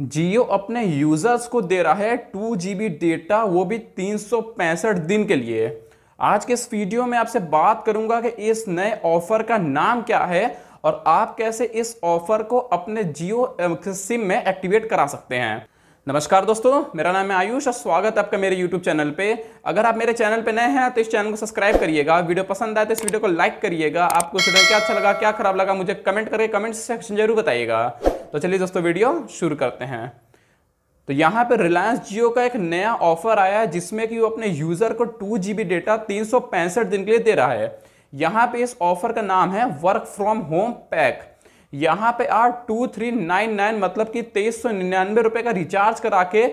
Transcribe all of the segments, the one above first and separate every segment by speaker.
Speaker 1: जियो अपने यूजर्स को दे रहा है टू जी डेटा वो भी तीन दिन के लिए आज के इस वीडियो में आपसे बात करूंगा कि इस नए ऑफर का नाम क्या है और आप कैसे इस ऑफर को अपने जियो सिम में एक्टिवेट करा सकते हैं नमस्कार दोस्तों मेरा नाम है आयुष और स्वागत है आपका मेरे YouTube चैनल पे अगर आप मेरे चैनल पे नए हैं तो इस चैनल को सब्सक्राइब करिएगा वीडियो पसंद आए तो इस वीडियो को लाइक करिएगा आपको क्या अच्छा लगा क्या खराब लगा मुझे कमेंट करके कमेंट सेक्शन जरूर बताइएगा तो चलिए दोस्तों वीडियो शुरू करते हैं तो यहाँ पे रिलायंस जियो का एक नया ऑफर आया है जिसमें कि वो अपने यूज़र को टू जी डेटा तीन दिन के लिए दे रहा है यहाँ पे इस ऑफर का नाम है वर्क फ्रॉम होम पैक यहाँ पे आप टू थ्री नाइन नाइन मतलब कि तेईस सौ निन्यानवे रुपये का रिचार्ज करा के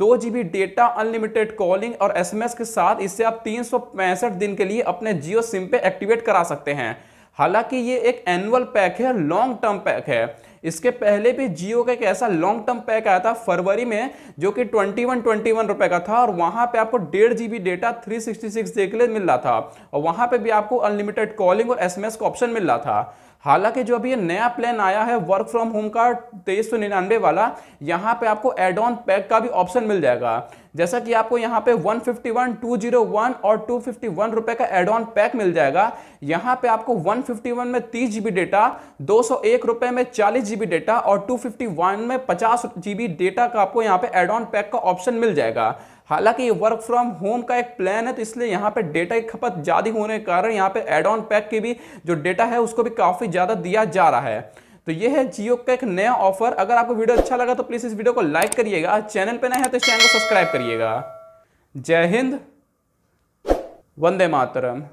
Speaker 1: दो जी डेटा अनलिमिटेड कॉलिंग और एसएमएस के साथ इससे आप तीन सौ पैंसठ दिन के लिए अपने जियो सिम पे एक्टिवेट करा सकते हैं हालांकि ये एक एनुअल पैक है लॉन्ग टर्म पैक है इसके पहले भी जियो का एक ऐसा लॉन्ग टर्म पैक आया था फरवरी में जो कि ट्वेंटी वन ट्वेंटी वन का था और वहां पे आपको डेढ़ G data three sixty six day के लिए मिल रहा था और वहां पे भी आपको अनलिमिटेड कॉलिंग और एसएमएस का ऑप्शन मिल रहा था हालांकि जो अभी ये नया प्लान आया है वर्क फ्रॉम होम का तेईस सौ निन्यानवे वाला यहाँ पे आपको एड ऑन पैक का भी ऑप्शन मिल जाएगा जैसा कि आपको यहाँ पे 151, 201 और 251 रुपए का एड ऑन पैक मिल जाएगा यहाँ पे आपको 151 में तीस जी डेटा 201 रुपए में चालीस जीबी डेटा और 251 में 50 जीबी डेटा का आपको यहाँ पे एड ऑन पैक का ऑप्शन मिल जाएगा हालांकि ये वर्क फ्रॉम होम का एक प्लान है तो इसलिए यहाँ पे डेटा की खपत ज़्यादा होने के कारण यहाँ पे एड ऑन पैक की भी जो डेटा है उसको भी काफ़ी ज़्यादा दिया जा रहा है तो ये है जियो का एक नया ऑफर अगर आपको वीडियो अच्छा लगा तो प्लीज़ इस वीडियो को लाइक करिएगा चैनल पर नया है तो इस चैनल को सब्सक्राइब करिएगा जय हिंद वंदे मातरम